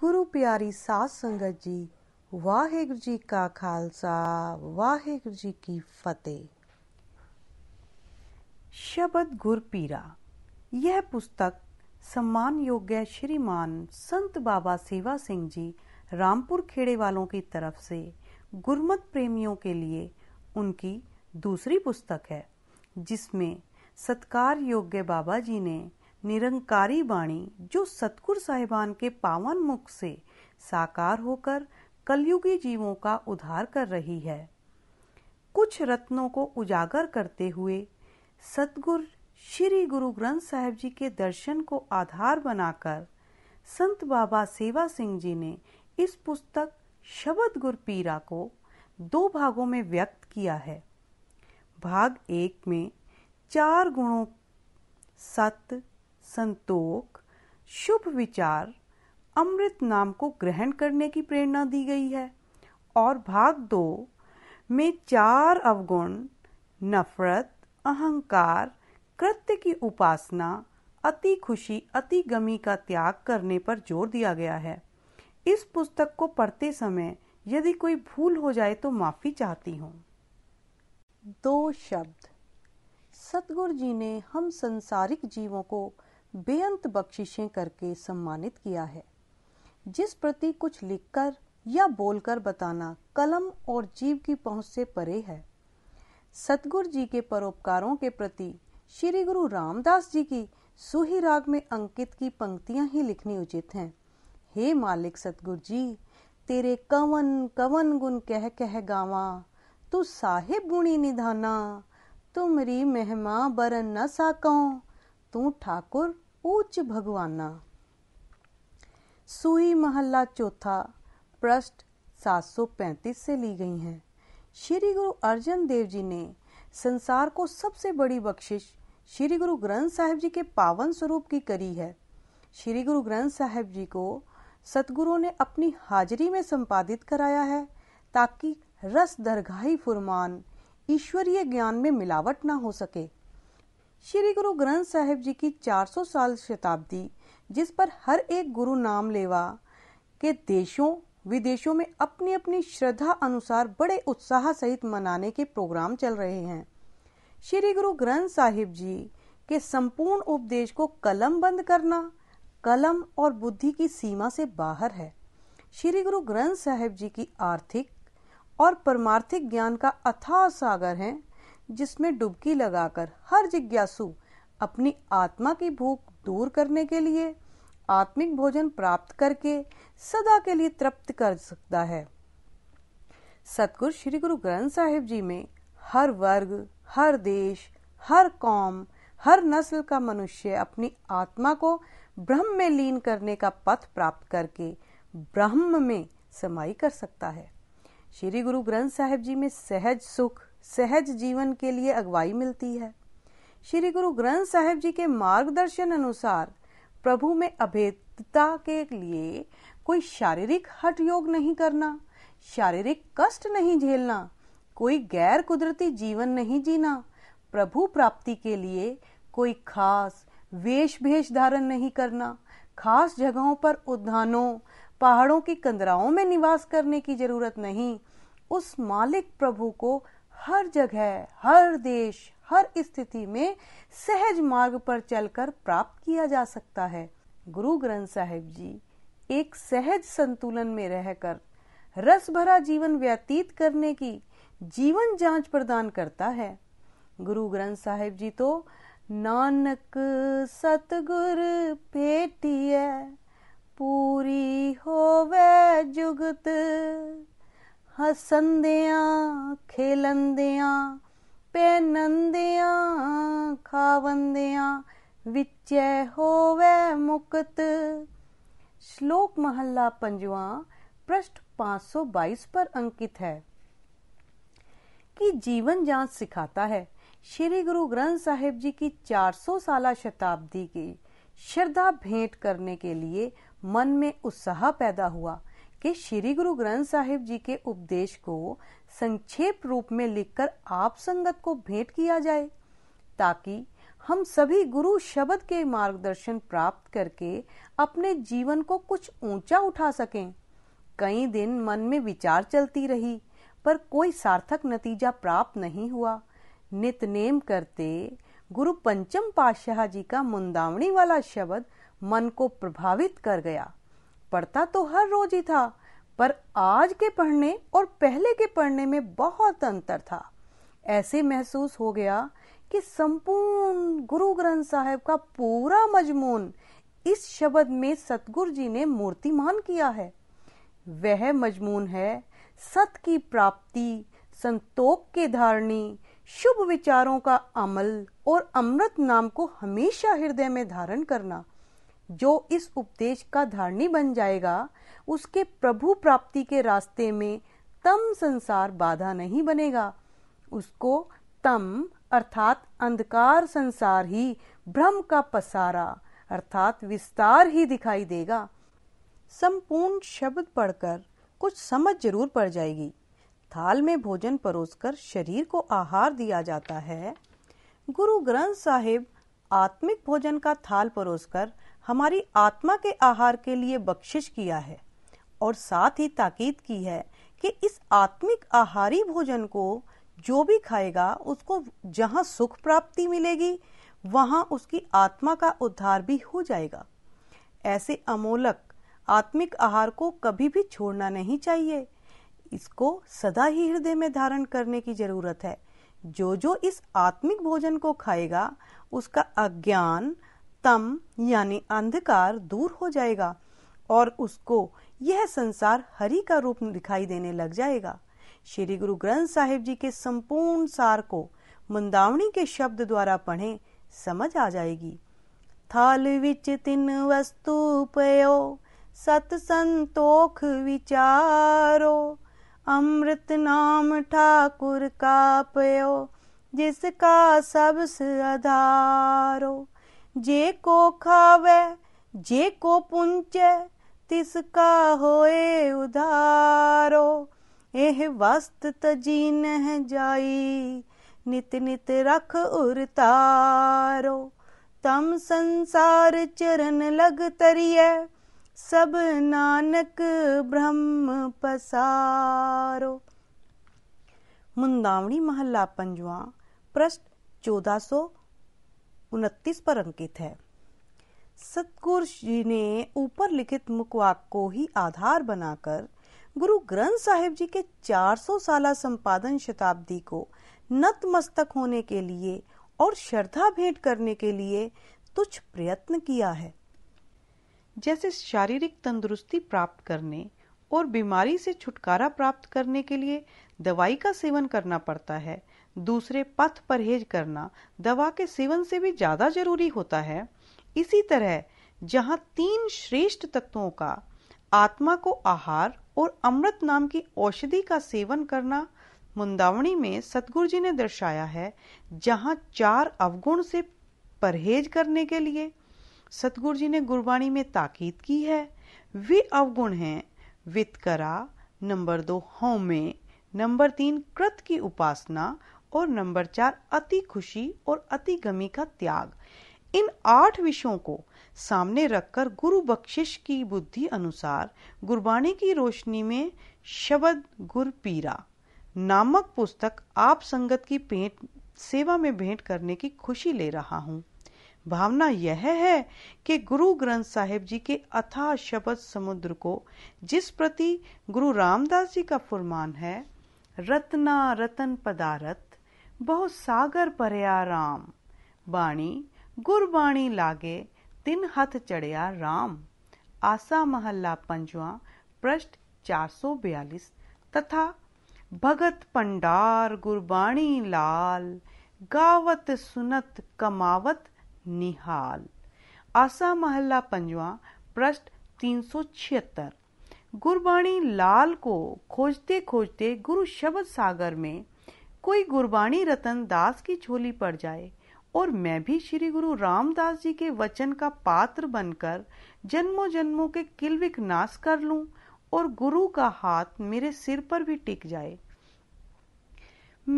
गुरु प्यारी ਸਾਧ संगत जी ਵਾਹਿਗੁਰੂ जी का खालसा ਵਾਹਿਗੁਰੂ जी की फतेह शब्द गुरपीरा यह पुस्तक सम्मान योग्य श्रीमान संत बाबा सेवा सिंह जी रामपुर खेड़े वालों की तरफ से गुरमत प्रेमियों के लिए उनकी दूसरी पुस्तक है जिसमें सत्कार योग्य बाबा जी ने निरंकारी वाणी जो सतगुर साहिबान के पावन मुख से साकार होकर कलयुगी जीवों का उद्धार कर रही है कुछ रत्नों को उजागर करते हुए सतगुर श्री गुरु ग्रंथ साहिब जी के दर्शन को आधार बनाकर संत बाबा सेवा सिंह जी ने इस पुस्तक शब्द पीरा को दो भागों में व्यक्त किया है भाग एक में चार गुणों सत्य संतोख शुभ विचार अमृत नाम को ग्रहण करने की प्रेरणा दी गई है और भाग दो में चार अवगुण नफरत अहंकार कृत्य की उपासना अति खुशी अति गमी का त्याग करने पर जोर दिया गया है इस पुस्तक को पढ़ते समय यदि कोई भूल हो जाए तो माफी चाहती हूँ दो शब्द सतगुरु जी ने हम संसारिक जीवों को बेअंत बख्शिशें करके सम्मानित किया है जिस प्रति कुछ लिखकर या बोलकर बताना कलम और जीव की पहुंच से परे है सतगुरु जी के परोपकारों के प्रति श्री गुरु रामदास जी की सुही राग में अंकित की पंक्तियां ही लिखनी उचित हैं हे मालिक सतगुरु जी तेरे कवन कवन गुण कह कह गावा तू साहेब गुणी निधाना तुमरी मेहमा बरन न साको तू ठाकुर उच्च भगवाना सुई महल्ला चौथा सौ 735 से ली गई हैं श्री गुरु अर्जन देव जी ने संसार को सबसे बड़ी बख्शिश श्री गुरु ग्रंथ साहिब जी के पावन स्वरूप की करी है श्री गुरु ग्रंथ साहिब जी को सतगुरु ने अपनी हाजिरी में संपादित कराया है ताकि रस दरगाही फुरमान ईश्वरीय ज्ञान में मिलावट ना हो सके श्री गुरु ग्रंथ साहिब जी की 400 साल शताब्दी जिस पर हर एक गुरु नाम लेवा के देशों विदेशों में अपनी अपनी श्रद्धा अनुसार बड़े उत्साह सहित मनाने के प्रोग्राम चल रहे हैं श्री गुरु ग्रंथ साहिब जी के संपूर्ण उपदेश को कलम बंद करना कलम और बुद्धि की सीमा से बाहर है श्री गुरु ग्रंथ साहिब जी की आर्थिक और परमार्थिक ज्ञान का अथाह सागर है जिसमें डुबकी लगाकर हर जिज्ञासु अपनी आत्मा की भूख दूर करने के लिए आत्मिक भोजन प्राप्त करके सदा के लिए तृप्त कर सकता है सतगुरु श्री गुरु ग्रंथ साहिब जी में हर वर्ग हर देश हर कौम हर नस्ल का मनुष्य अपनी आत्मा को ब्रह्म में लीन करने का पथ प्राप्त करके ब्रह्म में समाई कर सकता है श्री गुरु ग्रंथ साहिब जी में सहज सुख सहज जीवन के लिए अगुवाई मिलती है श्री गुरु ग्रंथ साहिब जी के मार्गदर्शन अनुसार प्रभु में अभेदता के लिए कोई शारीरिक हट योग नहीं करना शारीरिक कष्ट नहीं झेलना कोई गैर कुदरती जीवन नहीं जीना प्रभु प्राप्ति के लिए कोई खास वेश भेष धारण नहीं करना खास जगहों पर उद्यानों पहाड़ों की कंदराओं में निवास करने की जरूरत नहीं उस मालिक प्रभु को हर जगह हर देश हर स्थिति में सहज मार्ग पर चलकर प्राप्त किया जा सकता है गुरु ग्रंथ साहिब जी एक सहज संतुलन में रहकर रस भरा जीवन व्यतीत करने की जीवन जांच प्रदान करता है गुरु ग्रंथ साहिब जी तो नानक सतगुर है पूरी होवे जुगत ਹਸੰਦਿਆਂ ਖੇਲੰਦਿਆਂ ਪੈਨੰਦਿਆਂ ਖਾਵੰਦਿਆਂ ਵਿਚੈ ਹੋਵੇ श्लोक महल्ला पंजवा पृष्ठ 522 पर अंकित है कि जीवन जांच सिखाता है श्री गुरु ग्रंथ साहिब जी की चार 400 साल शताब्दी की श्रद्धा भेंट करने के लिए मन में उत्साह पैदा हुआ कि श्री गुरु ग्रंथ साहिब जी के उपदेश को संक्षेप रूप में लिखकर आप संगत को भेंट किया जाए ताकि हम सभी गुरु शब्द के मार्गदर्शन प्राप्त करके अपने जीवन को कुछ ऊंचा उठा सकें कई दिन मन में विचार चलती रही पर कोई सार्थक नतीजा प्राप्त नहीं हुआ नितनेम करते गुरु पंचम पातशाह जी का मुंदावणी वाला शब्द मन को प्रभावित कर गया पढ़ता तो हर रोज ही था पर आज के पढ़ने और पहले के पढ़ने में बहुत अंतर था ऐसे महसूस हो गया कि संपूर्ण गुरु ग्रंथ साहिब का पूरा मजमून इस शब्द में सतगुरु जी ने मूर्तिमान किया है वह मजमून है सत की प्राप्ति संतोख के धारणी शुभ विचारों का अमल और अमृत नाम को हमेशा हृदय में धारण करना जो इस उपदेश का धारणी बन जाएगा उसके प्रभु प्राप्ति के रास्ते में तम संसार बाधा नहीं बनेगा उसको तम अर्थात अंधकार संसार ही भ्रम का पसारा अर्थात विस्तार ही दिखाई देगा संपूर्ण शब्द पढ़कर कुछ समझ जरूर पड़ जाएगी थाल में भोजन परोसकर शरीर को आहार दिया जाता है गुरु ग्रंथ साहिब आत्मिक भोजन का थाल परोसकर हमारी आत्मा के आहार के लिए बख्शिश किया है और साथ ही ताकीद की है कि इस आत्मिक आहारी भोजन को जो भी खाएगा उसको जहाँ सुख प्राप्ति मिलेगी वहां उसकी आत्मा का उद्धार भी हो जाएगा ऐसे अमोलक आत्मिक आहार को कभी भी छोड़ना नहीं चाहिए इसको सदा ही हृदय में धारण करने की जरूरत है जो जो इस आत्मिक भोजन को खाएगा उसका अज्ञान तम यानी अंधकार दूर हो जाएगा और उसको यह संसार हरि का रूप दिखाई देने लग जाएगा श्री गुरु ग्रंथ साहिब जी के संपूर्ण सार को मंदावणी के शब्द द्वारा पढ़े समझ आ जाएगी थाल विच तीन वस्तु पयो सत संतोख विचारो अमृत नाम ठाकुर का पयो जिसका सबस आधारो जे को खावे जे को पुंचे तिसका होए उधारो एह वस्त तजीन है जाई नित नित रख उरतारो तम संसार चरण लग तरिय सब नानक ब्रह्म पसारो मुंदावणी महला पंजवा प्रश्न चौदह सौ उनतीस पर अंकित है सतगुरु जी ने ऊपर लिखित मुकवाक को ही आधार बनाकर गुरु ग्रंथ साहिब जी के 400 साल संपादन शताब्दी को नतमस्तक होने के लिए और श्रद्धा भेंट करने के लिए तुच्छ प्रयत्न किया है जैसे शारीरिक तंदुरुस्ती प्राप्त करने और बीमारी से छुटकारा प्राप्त करने के लिए दवाई का सेवन करना पड़ता है दूसरे पथ परहेज करना दवा के सेवन से भी ज़्यादा जरूरी होता है इसी तरह जहाँ तीन श्रेष्ठ तत्वों का आत्मा को आहार और अमृत नाम की औषधि का सेवन करना मुंदावणी में सतगुरु जी ने दर्शाया है जहाँ चार अवगुण से परहेज करने के लिए सतगुरु जी ने गुरबाणी में ताकीद की है वे अवगुण हैं वितकरा नंबर दो हौमे नंबर तीन कृत की उपासना और नंबर चार अति खुशी और अति गमी का त्याग इन आठ विषयों को सामने रखकर गुरु बख्शिश की बुद्धि अनुसार गुरबाणी की रोशनी में शब्द गुर पीरा नामक पुस्तक आप संगत की पेंट सेवा में भेंट करने की खुशी ले रहा हूँ भावना यह है कि गुरु ग्रंथ साहिब जी के अथाह शब्द समुद्र को जिस प्रति गुरु रामदास जी का फुरमान है रत्ना रतन पदारत बहु सागर परया राम बाणी गुरबाणी लागे तिन हथ चढ़या राम आसा महल्ला पंजवा पृष्ठ बयालीस तथा भगत पंडार गुरबाणी लाल गावत सुनत कमावत निहाल आसा महल्ला पंजवा पृष्ठ छिहत्तर गुरबाणी लाल को खोजते खोजते गुरु शब्द सागर में कोई गुरबाणी रतन दास की झोली पड़ जाए और मैं भी श्री गुरु रामदास जी के वचन का पात्र बनकर जन्मों जन्मों के किल्विक नाश कर लूं और गुरु का हाथ मेरे सिर पर भी टिक जाए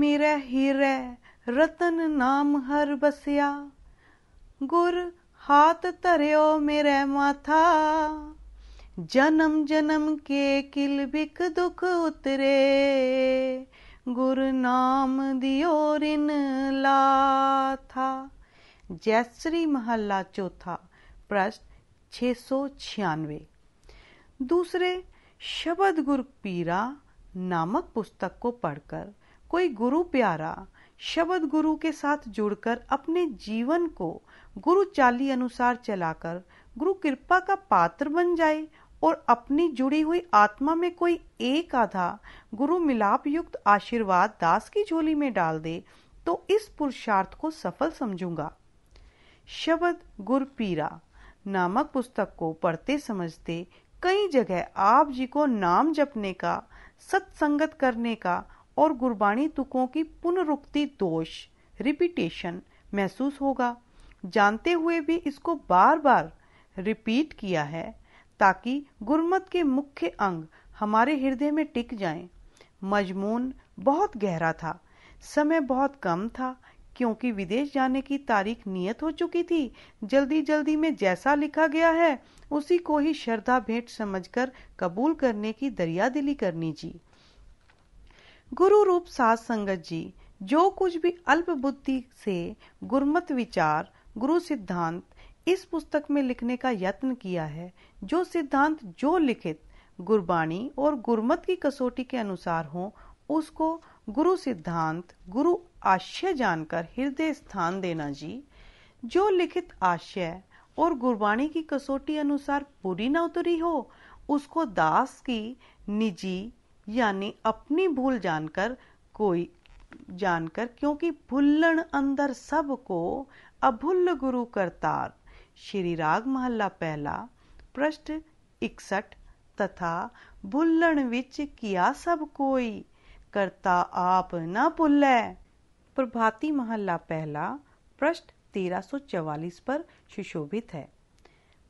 मेरा हीरे रतन नाम हर बसिया गुर हाथ धरियो मेरे माथा जन्म जन्म के किल्बिक दुख उतरे ਗੁਰ ला था जैसरी महला चौथा प्रश्न छ सौ छियानवे दूसरे शब्द गुरु पीरा नामक पुस्तक को पढ़कर कोई गुरु प्यारा शब्द गुरु के साथ जुड़कर अपने जीवन को गुरु चाली अनुसार चलाकर गुरु कृपा का पात्र बन जाए और अपनी जुड़ी हुई आत्मा में कोई एक आधा गुरु मिलाप युक्त आशीर्वाद दास की झोली में डाल दे तो इस पुरुषार्थ को सफल समझूंगा शब्द गुरपीरा नामक पुस्तक को पढ़ते समझते कई जगह आप जी को नाम जपने का सत्संगत करने का और गुरबाणी तुकों की पुनरुक्ति दोष रिपीटेशन महसूस होगा जानते हुए भी इसको बार बार रिपीट किया है ताकि गुरमत के मुख्य अंग हमारे हृदय में टिक जाएं। मजमून बहुत गहरा था समय बहुत कम था क्योंकि विदेश जाने की तारीख नियत हो चुकी थी जल्दी जल्दी में जैसा लिखा गया है उसी को ही श्रद्धा भेंट समझकर कबूल करने की दरिया दिली करनी जी गुरु रूप सास संगत जी जो कुछ भी अल्प बुद्धि से गुरमत विचार गुरु सिद्धांत इस पुस्तक में लिखने का यत्न किया है जो सिद्धांत जो लिखित गुरबाणी और गुरमत की कसौटी के अनुसार हो उसको गुरु सिद्धांत गुरु आशय जानकर हृदय स्थान देना जी जो लिखित आशय और गुरबाणी की कसौटी अनुसार पूरी न उतरी हो उसको दास की निजी यानी अपनी भूल जानकर कोई जानकर क्योंकि भुल्लण अंदर सब को अभुल्ल गुरु करतार श्री राग महला पहला पृष्ठ इकसठ तथा भुल्लण विच किया सब कोई करता आप न भुलै प्रभाती महला पहला पृष्ठ 1344 पर सुशोभित है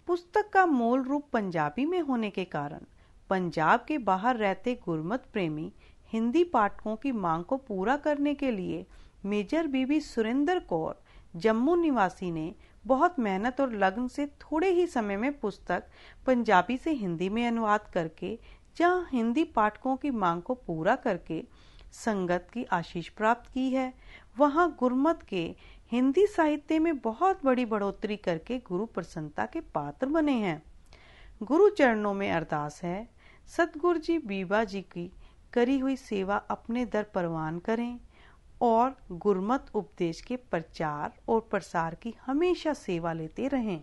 पुस्तक का मूल रूप पंजाबी में होने के कारण पंजाब के बाहर रहते गुरमत प्रेमी हिंदी पाठकों की मांग को पूरा करने के लिए मेजर बीबी सुरेंद्र कौर जम्मू निवासी ने बहुत मेहनत और लग्न से थोड़े ही समय में पुस्तक पंजाबी से हिंदी में अनुवाद करके जहाँ हिंदी पाठकों की मांग को पूरा करके संगत की आशीष प्राप्त की है वहाँ गुरमत के हिंदी साहित्य में बहुत बड़ी बढ़ोतरी करके गुरु प्रसन्नता के पात्र बने हैं गुरु चरणों में अरदास है सतगुरु जी बीबा जी की करी हुई सेवा अपने दर परवान करें और गुरमत उपदेश के प्रचार और प्रसार की हमेशा सेवा लेते रहें